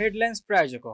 headlines प्रायोजक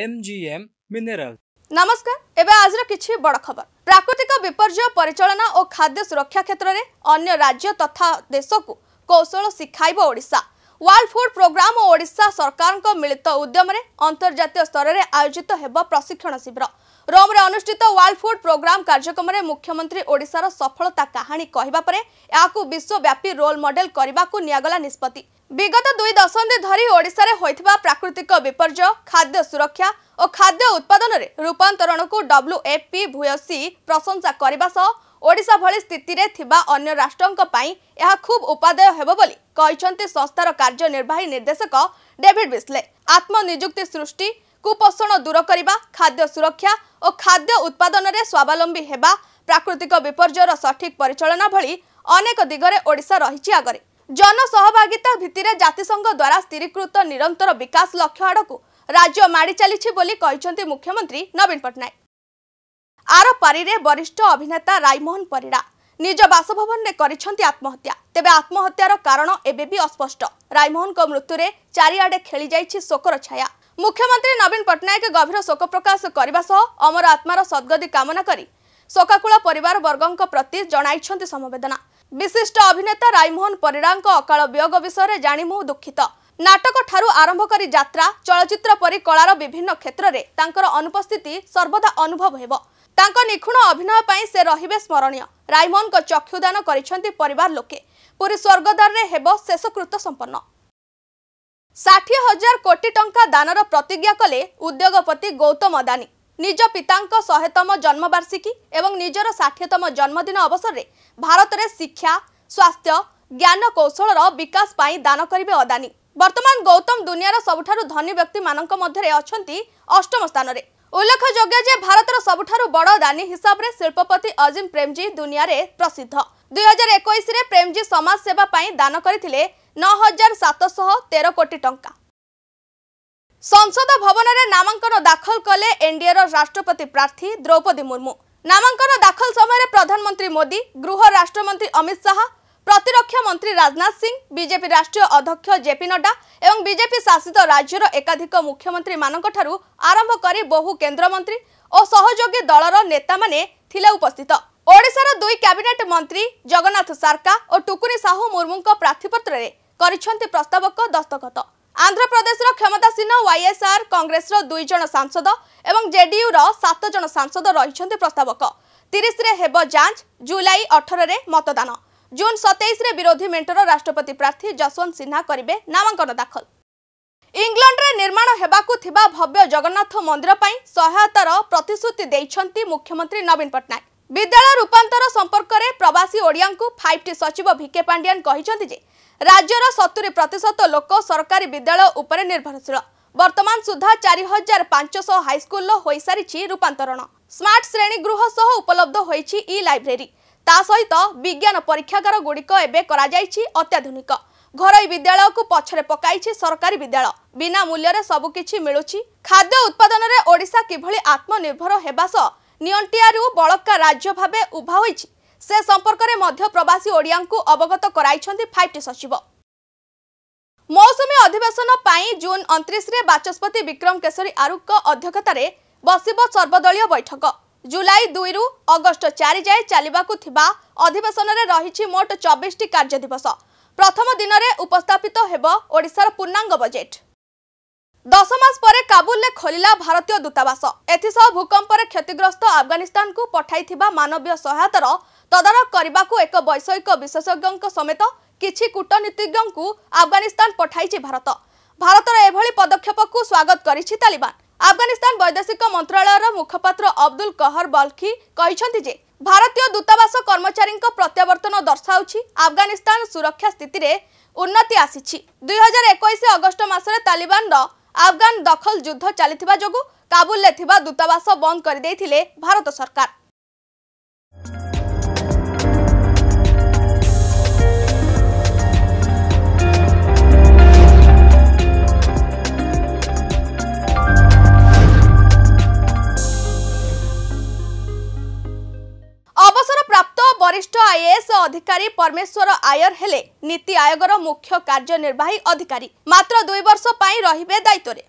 MGM mineral नमस्कार एबे आजर किछि बड खबर प्राकृतिक विपर्यय परिचालन ओ खाद्य सुरक्षा क्षेत्र रे अन्य राज्य तथा देश को कौशल सिखाइबो Odisha World Food Programme Odisha सरकार को मिलित उद्यम रे अंतरराष्ट्रीय स्तर रे आयोजित हेबो प्रशिक्षण शिविर ରୋମ୍ରେ ଅନୁଷ୍ଠିତ ୱାର୍ଲଡ ଫୁଡ୍ ପ୍ରୋଗ୍ରାମ କାର୍ଯ୍ୟକ୍ରମରେ ମୁଖ୍ୟମନ୍ତ୍ରୀ ଓଡ଼ିଶାର ସଫଳତା କାହାଣୀ କହିବା ପରେ ଏହାକୁ ବିଶ୍ୱବ୍ୟାପୀ ରୋଲ୍ ମଡେଲ କରିବାକୁ ନିଆଗଲା ନିଷ୍ପତ୍ତି ବିଗତ ଦୁଇ ଦଶନ୍ଧି ଧରି ଓଡ଼ିଶାରେ ହୋଇଥିବା ପ୍ରାକୃତିକ ବିପର୍ଯ୍ୟୟ ଖାଦ୍ୟ ସୁରକ୍ଷା ଓ ଖାଦ୍ୟ ଉତ୍ପାଦନରେ ରୂପାନ୍ତରଣକୁ ଡବ୍ଲ୍ୟୁଏଫ୍ପି ଭୂୟସୀ ପ୍ରଶଂସା କରିବା ସହ ଓଡ଼ିଶା ଭଳି ସ୍ଥିତିରେ ଥିବା ଅନ୍ୟ ରାଷ୍ଟ୍ରଙ୍କ ପାଇଁ ଏହା ଖୁବ୍ ଉପାଦେୟ ହେବ ବୋଲି କହିଛନ୍ତି ସଂସ୍ଥାର କାର୍ଯ୍ୟନିର୍ବାହୀ ନିର୍ଦ୍ଦେଶକ ଡେଭିଡ୍ ବିସ୍ଲେ ଆତ୍ମନିଯୁକ୍ତି ସୃଷ୍ଟି କୁପୋଷଣ ଦୂର କରିବା ଖାଦ୍ୟ ସୁରକ୍ଷା ଓ ଖାଦ୍ୟ ଉତ୍ପାଦନରେ ସ୍ୱାବଲମ୍ବୀ ହେବା ପ୍ରାକୃତିକ ବିପର୍ଯ୍ୟୟର ସଠିକ୍ ପରିଚାଳନା ଭଳି ଅନେକ ଦିଗରେ ଓଡ଼ିଶା ରହିଛି ଆଗରେ ଜନସହଭାଗିତା ଭିତ୍ତିରେ ଜାତିସଂଘ ଦ୍ୱାରା ସ୍ଥିରୀକୃତ ନିରନ୍ତର ବିକାଶ ଲକ୍ଷ୍ୟ ଆଡ଼କୁ ରାଜ୍ୟ ମାଡ଼ି ଚାଲିଛି ବୋଲି କହିଛନ୍ତି ମୁଖ୍ୟମନ୍ତ୍ରୀ ନବୀନ ପଟ୍ଟନାୟକ ଆର ପାରିରେ ବରିଷ୍ଠ ଅଭିନେତା ରାଇମୋହନ ପରିଡ଼ା ନିଜ ବାସଭବନରେ କରିଛନ୍ତି ଆତ୍ମହତ୍ୟା ତେବେ ଆତ୍ମହତ୍ୟାର କାରଣ ଏବେ ବି ଅସ୍ପଷ୍ଟ ରାଇମୋହନଙ୍କ ମୃତ୍ୟୁରେ ଚାରିଆଡ଼େ ଖେଳିଯାଇଛି ଶୋକର ଛାୟା ମୁଖ୍ୟମନ୍ତ୍ରୀ ନବୀନ ପଟ୍ଟନାୟକ ଗଭୀର ଶୋକ ପ୍ରକାଶ କରିବା ସହ ଅମର ଆତ୍ମାର ସଦ୍ଗତି କାମନା କରି ଶୋକାକୁଳ ପରିବାର ବର୍ଗଙ୍କ ପ୍ରତି ଜଣାଇଛନ୍ତି ସମବେଦନା ବିଶିଷ୍ଟ ଅଭିନେତା ରାଇମୋହନ ପରିଡ଼ାଙ୍କ ଅକାଳ ବିୟୋଗ ବିଷୟରେ ଜାଣି ମୁଁ ଦୁଃଖିତ ନାଟକଠାରୁ ଆରମ୍ଭ କରି ଯାତ୍ରା ଚଳଚ୍ଚିତ୍ର ପରି କଳାର ବିଭିନ୍ନ କ୍ଷେତ୍ରରେ ତାଙ୍କର ଅନୁପସ୍ଥିତି ସର୍ବଦା ଅନୁଭବ ହେବ ତାଙ୍କ ନିଖୁଣ ଅଭିନୟ ପାଇଁ ସେ ରହିବେ ସ୍ମରଣୀୟ ରାଇମୋହନଙ୍କ ଚକ୍ଷୁଦାନ କରିଛନ୍ତି ପରିବାର ଲୋକେ ପୁରୀ ସ୍ୱର୍ଗଦ୍ୱାରରେ ହେବ ଶେଷକୃତ ସମ୍ପନ୍ନ ষাঠিয়ে হাজার কোটি টঙ্কা দানর প্রতিজ্ঞা কলে উদ্যোগপতি গৌতম অদানী নিজ পিতাঙ্ক শহেতম জন্মবার্ষিকী এবং নিজের ষাঠিয়েতম জন্মদিন অবসরে ভারতের শিক্ষা স্বাস্থ্য জ্ঞান কৌশলর বিকাশ পাই দান করবে অদানী বর্তমান গৌতম দুনিয়ার সবুঠার ধনী ব্যক্তি মানক মধ্যে অষ্টম স্থানরে উল্লেখযোগ্য যে ভারতের সবুঠার বড় দানী হিসাবে শিল্পপতি অজিম প্রেমজী দুনিয়ার প্রসিদ্ধ দুই হাজার একুশে প্রেমজী সমাজ সেবা পাই দান করে ନଅ ହଜାର ସାତଶହ ତେର କୋଟି ଟଙ୍କା ସଂସଦ ଭବନରେ ନାମାଙ୍କନ ଦାଖଲ କଲେ ଏନ୍ଡିଏର ରାଷ୍ଟ୍ରପତି ପ୍ରାର୍ଥୀ ଦ୍ରୌପଦୀ ମୁର୍ମୁ ନାମାଙ୍କନ ଦାଖଲ ସମୟରେ ପ୍ରଧାନମନ୍ତ୍ରୀ ମୋଦି ଗୃହ ରାଷ୍ଟ୍ରମନ୍ତ୍ରୀ ଅମିତ ଶାହା ପ୍ରତିରକ୍ଷା ମନ୍ତ୍ରୀ ରାଜନାଥ ସିଂ ବିଜେପି ରାଷ୍ଟ୍ରୀୟ ଅଧ୍ୟକ୍ଷ ଜେପି ନଡ୍ଡା ଏବଂ ବିଜେପି ଶାସିତ ରାଜ୍ୟର ଏକାଧିକ ମୁଖ୍ୟମନ୍ତ୍ରୀମାନଙ୍କଠାରୁ ଆରମ୍ଭ କରି ବହୁ କେନ୍ଦ୍ରମନ୍ତ୍ରୀ ଓ ସହଯୋଗୀ ଦଳର ନେତାମାନେ ଥିଲେ ଉପସ୍ଥିତ ଓଡ଼ିଶାର ଦୁଇ କ୍ୟାବିନେଟ୍ ମନ୍ତ୍ରୀ ଜଗନ୍ନାଥ ସାର୍କା ଓ ଟୁକୁନି ସାହୁ ମୁର୍ମୁଙ୍କ ପ୍ରାର୍ଥୀପତ୍ରରେ କରିଛନ୍ତି ପ୍ରସ୍ତାବକ ଦସ୍ତଖତ ଆନ୍ଧ୍ରପ୍ରଦେଶର କ୍ଷମତାସୀନ ୱାଇଏସ୍ଆର୍ କଂଗ୍ରେସର ଦୁଇ ଜଣ ସାଂସଦ ଏବଂ ଜେଡିୟୁର ସାତ ଜଣ ସାଂସଦ ରହିଛନ୍ତି ପ୍ରସ୍ତାବକ ତିରିଶରେ ହେବ ଯାଞ୍ଚ ଜୁଲାଇ ଅଠରରେ ମତଦାନ ଜୁନ୍ ସତେଇଶରେ ବିରୋଧୀ ମେଣ୍ଟର ରାଷ୍ଟ୍ରପତି ପ୍ରାର୍ଥୀ ଯଶୱନ୍ତ ସିହ୍ନା କରିବେ ନାମାଙ୍କନ ଦାଖଲ ଇଂଲଣ୍ଡରେ ନିର୍ମାଣ ହେବାକୁ ଥିବା ଭବ୍ୟ ଜଗନ୍ନାଥ ମନ୍ଦିର ପାଇଁ ସହାୟତାର ପ୍ରତିଶ୍ରୁତି ଦେଇଛନ୍ତି ମୁଖ୍ୟମନ୍ତ୍ରୀ ନବୀନ ପଟ୍ଟନାୟକ ବିଦ୍ୟାଳୟ ରୂପାନ୍ତର ସମ୍ପର୍କରେ ପ୍ରବାସୀ ଓଡ଼ିଆଙ୍କୁ ଫାଇଭ୍ ଟି ସଚିବ ଭିକେ ପାଣ୍ଡିଆନ୍ କହିଛନ୍ତି ଯେ ରାଜ୍ୟର ସତୁରୀ ପ୍ରତିଶତ ଲୋକ ସରକାରୀ ବିଦ୍ୟାଳୟ ଉପରେ ନିର୍ଭରଶୀଳ ବର୍ତ୍ତମାନ ସୁଦ୍ଧା ଚାରି ହଜାର ପାଞ୍ଚଶହ ହାଇସ୍କୁଲର ହୋଇସାରିଛି ରୂପାନ୍ତରଣ ସ୍ମାର୍ଟ ଶ୍ରେଣୀ ଗୃହ ସହ ଉପଲବ୍ଧ ହୋଇଛି ଇ ଲାଇବ୍ରେରୀ ତା ସହିତ ବିଜ୍ଞାନ ପରୀକ୍ଷାଗାର ଗୁଡ଼ିକ ଏବେ କରାଯାଇଛି ଅତ୍ୟାଧୁନିକ ଘରୋଇ ବିଦ୍ୟାଳୟକୁ ପଛରେ ପକାଇଛି ସରକାରୀ ବିଦ୍ୟାଳୟ ବିନା ମୂଲ୍ୟରେ ସବୁକିଛି ମିଳୁଛି ଖାଦ୍ୟ ଉତ୍ପାଦନରେ ଓଡ଼ିଶା କିଭଳି ଆତ୍ମନିର୍ଭର ହେବା ସହ নিয়ন্টিয়ারু বলকা রাজ্য ভাবে উভা হয়েছে সে সম্পর্কে মধ্য প্রবাসী ওড়িয়াঙ্কু অবগত করাইছেন ফাইভটি সচিব মৌসুমী অধিবেশন পাই জুন অন্তিশে বাচস্পতি বিক্রম কেশরী আরুক অধ্যক্ষতার বসব সর্বদলীয় বৈঠক জুলাই দুইরু অগস্ট চারি যায় চালু অধিবেশনরে রয়েছে মোট চবিশটি কার্যদিবস প্রথম দিনরে উপস্থাপিত হব ওড়িশার পূর্ণাঙ্গ বজেট ଦଶ ମାସ ପରେ କାବୁଲରେ ଖୋଲିଲା ଭାରତୀୟ ଦୂତାବାସ ଏଥିସହ ଭୂକମ୍ପରେ କ୍ଷତିଗ୍ରସ୍ତ ଆଫଗାନିସ୍ତାନକୁ ପଠାଇଥିବା ମାନବୀୟ ସହାୟତାର ତଦାରଖ କରିବାକୁ ଏକ ବୈଷୟିକ ବିଶେଷଜ୍ଞଙ୍କ ସମେତ କିଛି କୂଟନୀତିଜ୍ଞଙ୍କୁ ଆଫଗାନିସ୍ତାନ ପଠାଇଛି ଭାରତ ଭାରତର ଏଭଳି ପଦକ୍ଷେପକୁ ସ୍ୱାଗତ କରିଛି ତାଲିବାନ ଆଫଗାନିସ୍ତାନ ବୈଦେଶିକ ମନ୍ତ୍ରଣାଳୟର ମୁଖପାତ୍ର ଅବଦୁଲ କହର ବଲ୍ଖି କହିଛନ୍ତି ଯେ ଭାରତୀୟ ଦୂତାବାସ କର୍ମଚାରୀଙ୍କ ପ୍ରତ୍ୟାବର୍ତ୍ତନ ଦର୍ଶାଉଛି ଆଫଗାନିସ୍ତାନ ସୁରକ୍ଷା ସ୍ଥିତିରେ ଉନ୍ନତି ଆସିଛି ଦୁଇହଜାର ଏକୋଇଶ ଅଗଷ୍ଟ ମାସରେ ତାଲିବାନର আফগান দখল যুদ্ধ চাল কাবুলে দূতাবাস বন্ধ করে ভারত সরকার আইএএস অধিকারী পরমেশ্বর আয়র হেলে নীতি আয়োগর মুখ্য কার্যনির্বাহী অধিকারী মাত্র দুই বর্ষ পাই রহবে দায়িত্বরে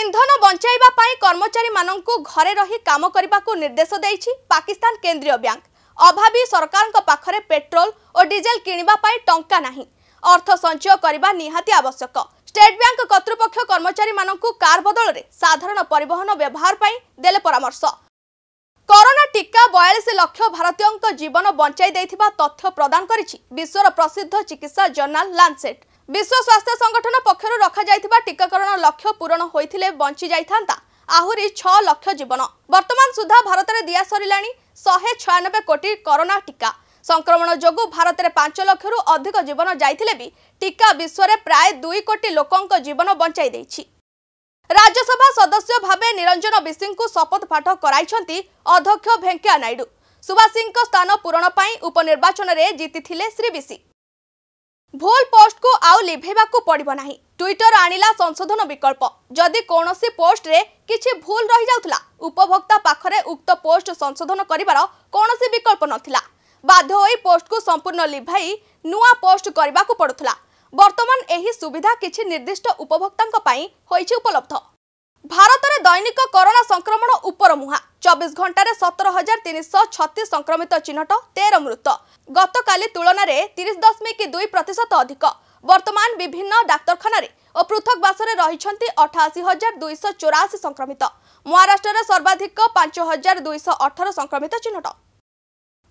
ইন্ধন বঞ্চাইবা পাই কর্মচারী মানকু ঘরে রহি কাম করিবাকু নির্দেশ দেইছি পাকিস্তান কেন্দ্রীয় ব্যাংক অভাবী সরকারଙ୍କ পাখরে পেট্রোল ও ডিজেল কিনিবা পাই টঙ্কা নাহি অর্থ সঞ্চয় করিবা নিহাতি আবশ্যক স্টেট ব্যাংক কর্তৃপক্ষ কর্মচারী মানকু কার বদলরে সাধারণ পরিবহন ব্যবহার পাই দেলে পরামর্শ টিকা বয়ালিশ লক্ষ ভারতীয়ঙ্ক জীবন বঞ্চাই দেইথিবা তথ্য প্রদান করেছে বিশ্বর প্রসিদ্ধ চিকিৎসা জর্নাল লানসেট বিশ্ব স্বাস্থ্য সংগঠন পক্ষর রখাযাইথিবা টিকাকরণ লক্ষ্য পূরণ হয়েছে বঞ্চি যাইথান্তা আহুরি ছ লক্ষ জীবন বর্তমান সুদ্ধা ভারতের দিয়া সরিলা শহে ছয়ানবে কোটি করোনা টিকা সংক্রমণ যোগ ভারতের পাঁচ লক্ষর অধিক জীবন যাইলে বি টিকা বিশ্বরে প্রায় দুই কোটি লোক জীবন বঞ্চাই দিয়েছে ରାଜ୍ୟସଭା ସଦସ୍ୟ ଭାବେ ନିରଞ୍ଜନ ବିଶ୍ୱଙ୍କୁ ଶପଥପାଠ କରାଇଛନ୍ତି ଅଧ୍ୟକ୍ଷ ଭେଙ୍କୟା ନାଇଡୁ ସୁବାସିଂଙ୍କ ସ୍ଥାନ ପୂରଣ ପାଇଁ ଉପନିର୍ବାଚନରେ ଜିତିଥିଲେ ଶ୍ରୀ ବିଶି ଭୁଲ ପୋଷ୍ଟକୁ ଆଉ ଲିଭେଇବାକୁ ପଡ଼ିବ ନାହିଁ ଟ୍ୱିଟର ଆଣିଲା ସଂଶୋଧନ ବିକଳ୍ପ ଯଦି କୌଣସି ପୋଷ୍ଟରେ କିଛି ଭୁଲ ରହିଯାଉଥିଲା ଉପଭୋକ୍ତା ପାଖରେ ଉକ୍ତ ପୋଷ୍ଟ ସଂଶୋଧନ କରିବାର କୌଣସି ବିକଳ୍ପ ନଥିଲା ବାଧ୍ୟ ହୋଇ ପୋଷ୍ଟକୁ ସମ୍ପୂର୍ଣ୍ଣ ଲିଭାଇ ନୂଆ ପୋଷ୍ଟ କରିବାକୁ ପଡ଼ୁଥିଲା ବର୍ତ୍ତମାନ ଏହି ସୁବିଧା କିଛି ନିର୍ଦ୍ଦିଷ୍ଟ ଉପଭୋକ୍ତାଙ୍କ ପାଇଁ ହୋଇଛି ଉପଲବ୍ଧ ଭାରତରେ ଦୈନିକ କରୋନା ସଂକ୍ରମଣ ଉପରମୁହା ଚବିଶ ଘଣ୍ଟାରେ ସତର ହଜାର ତିନିଶହ ଛତିଶ ସଂକ୍ରମିତ ଚିହ୍ନଟ ତେର ମୃତ ଗତକାଲି ତୁଳନାରେ ତିରିଶ ଦଶମିକ ଦୁଇ ପ୍ରତିଶତ ଅଧିକ ବର୍ତ୍ତମାନ ବିଭିନ୍ନ ଡାକ୍ତରଖାନାରେ ଓ ପୃଥକବାସରେ ରହିଛନ୍ତି ଅଠାଅଶୀ ହଜାର ଦୁଇଶହ ଚଉରାଅଶୀ ସଂକ୍ରମିତ ମହାରାଷ୍ଟ୍ରରେ ସର୍ବାଧିକ ପାଞ୍ଚ ହଜାର ଦୁଇଶହ ଅଠର ସଂକ୍ରମିତ ଚିହ୍ନଟ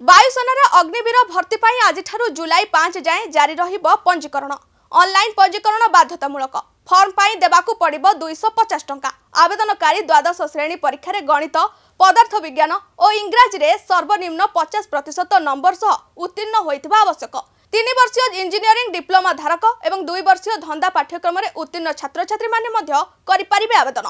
ବାୟୁସେନାରେ ଅଗ୍ନିବୀର ଭର୍ତ୍ତି ପାଇଁ ଆଜିଠାରୁ ଜୁଲାଇ ପାଞ୍ଚ ଯାଏଁ ଜାରି ରହିବ ପଞ୍ଜୀକରଣ ଅନ୍ଲାଇନ୍ ପଞ୍ଜୀକରଣ ବାଧ୍ୟତାମୂଳକ ଫର୍ମ ପାଇଁ ଦେବାକୁ ପଡ଼ିବ ଦୁଇଶହ ପଚାଶ ଟଙ୍କା ଆବେଦନକାରୀ ଦ୍ୱାଦଶ ଶ୍ରେଣୀ ପରୀକ୍ଷାରେ ଗଣିତ ପଦାର୍ଥ ବିଜ୍ଞାନ ଓ ଇଂରାଜୀରେ ସର୍ବନିମ୍ନ ପଚାଶ ପ୍ରତିଶତ ନମ୍ବର ସହ ଉତ୍ତୀର୍ଣ୍ଣ ହୋଇଥିବା ଆବଶ୍ୟକ ତିନି ବର୍ଷୀୟ ଇଞ୍ଜିନିୟରିଂ ଡିପ୍ଲୋମା ଧାରକ ଏବଂ ଦୁଇ ବର୍ଷୀୟ ଧନ୍ଦା ପାଠ୍ୟକ୍ରମରେ ଉତ୍ତୀର୍ଣ୍ଣ ଛାତ୍ରଛାତ୍ରୀମାନେ ମଧ୍ୟ କରିପାରିବେ ଆବେଦନ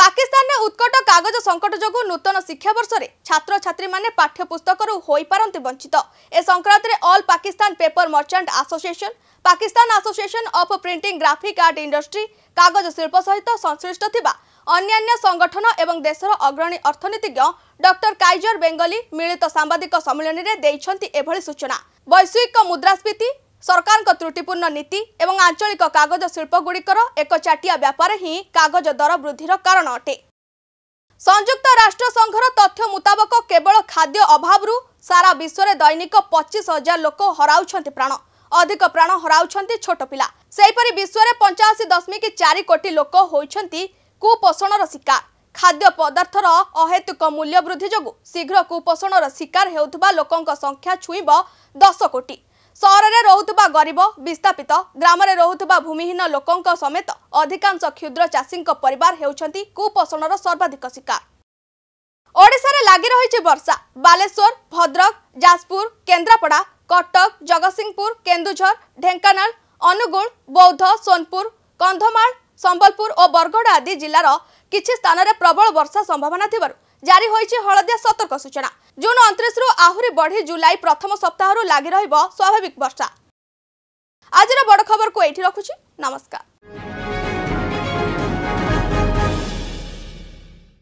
ପାକିସ୍ତାନରେ ଉତ୍କଟ କାଗଜ ସଙ୍କଟ ଯୋଗୁଁ ନୂତନ ଶିକ୍ଷାବର୍ଷରେ ଛାତ୍ରଛାତ୍ରୀମାନେ ପାଠ୍ୟପୁସ୍ତକରୁ ହୋଇପାରନ୍ତି ବଞ୍ଚିତ ଏ ସଂକ୍ରାନ୍ତରେ All Pakistan Paper Merchant Association Pakistan Association of Printing Graphic Art Industry କାଗଜ ଶିଳ୍ପ ସହିତ ସଂଶ୍ଳିଷ୍ଟ ଥିବା ଅନ୍ୟାନ୍ୟ ସଂଗଠନ ଏବଂ ଦେଶର ଅଗ୍ରଣୀ ଅର୍ଥନୀତିଜ୍ଞ ଡକ୍ଟର କାଇଜର ବେଙ୍ଗଲି ମିଳିତ ସାମ୍ବାଦିକ ସମ୍ମିଳନୀରେ ଦେଇଛନ୍ତି ଏଭଳି ସୂଚନା ବୈଶ୍ୱିକ ମୁଦ୍ରାସ୍ଫୀତି ସରକାରଙ୍କ ତ୍ରୁଟିପୂର୍ଣ୍ଣ ନୀତି ଏବଂ ଆଞ୍ଚଳିକ କାଗଜ ଶିଳ୍ପଗୁଡ଼ିକର ଏକ ଚାଟିଆ ବ୍ୟାପାର ହିଁ କାଗଜ ଦର ବୃଦ୍ଧିର କାରଣ ଅଟେ ସଂଯୁକ୍ତ ରାଷ୍ଟ୍ରସଂଘର ତଥ୍ୟ ମୁତାବକ କେବଳ ଖାଦ୍ୟ ଅଭାବରୁ ସାରା ବିଶ୍ୱରେ ଦୈନିକ ପଚିଶ ହଜାର ଲୋକ ହରାଉଛନ୍ତି ପ୍ରାଣ ଅଧିକ ପ୍ରାଣ ହରାଉଛନ୍ତି ଛୋଟ ପିଲା ସେହିପରି ବିଶ୍ୱରେ ପଞ୍ଚାଅଶୀ ଦଶମିକ ଚାରି କୋଟି ଲୋକ ହୋଇଛନ୍ତି କୁପୋଷଣର ଶିକାର ଖାଦ୍ୟ ପଦାର୍ଥର ଅହେତୁକ ମୂଲ୍ୟ ବୃଦ୍ଧି ଯୋଗୁଁ ଶୀଘ୍ର କୁପୋଷଣର ଶିକାର ହେଉଥିବା ଲୋକଙ୍କ ସଂଖ୍ୟା ଛୁଇଁବ ଦଶ କୋଟି ସହରରେ ରହୁଥିବା ଗରିବ ବିସ୍ଥାପିତ ଗ୍ରାମରେ ରହୁଥିବା ଭୂମିହୀନ ଲୋକଙ୍କ ସମେତ ଅଧିକାଂଶ କ୍ଷୁଦ୍ର ଚାଷୀଙ୍କ ପରିବାର ହେଉଛନ୍ତି କୁପୋଷଣର ସର୍ବାଧିକ ଶିକାର ଓଡ଼ିଶାରେ ଲାଗି ରହିଛି ବର୍ଷା ବାଲେଶ୍ୱର ଭଦ୍ରକ ଯାଜପୁର କେନ୍ଦ୍ରାପଡ଼ା କଟକ ଜଗତସିଂହପୁର କେନ୍ଦୁଝର ଢେଙ୍କାନାଳ ଅନୁଗୁଳ ବୌଦ୍ଧ ସୋନପୁର କନ୍ଧମାଳ ସମ୍ବଲପୁର ଓ ବରଗଡ଼ ଆଦି ଜିଲ୍ଲାର କିଛି ସ୍ଥାନରେ ପ୍ରବଳ ବର୍ଷା ସମ୍ଭାବନା ଥିବାରୁ জারি হয়েছে হলদিয়া সতর্ক সূচনা জুন অন্ত্রিশরু আহুরি বড়ি জুলাই প্রথম সপ্তাহর লাগি রহব স্বাভাবিক বর্ষা আজর বড় খবরক এটি রাখুছি নমস্কার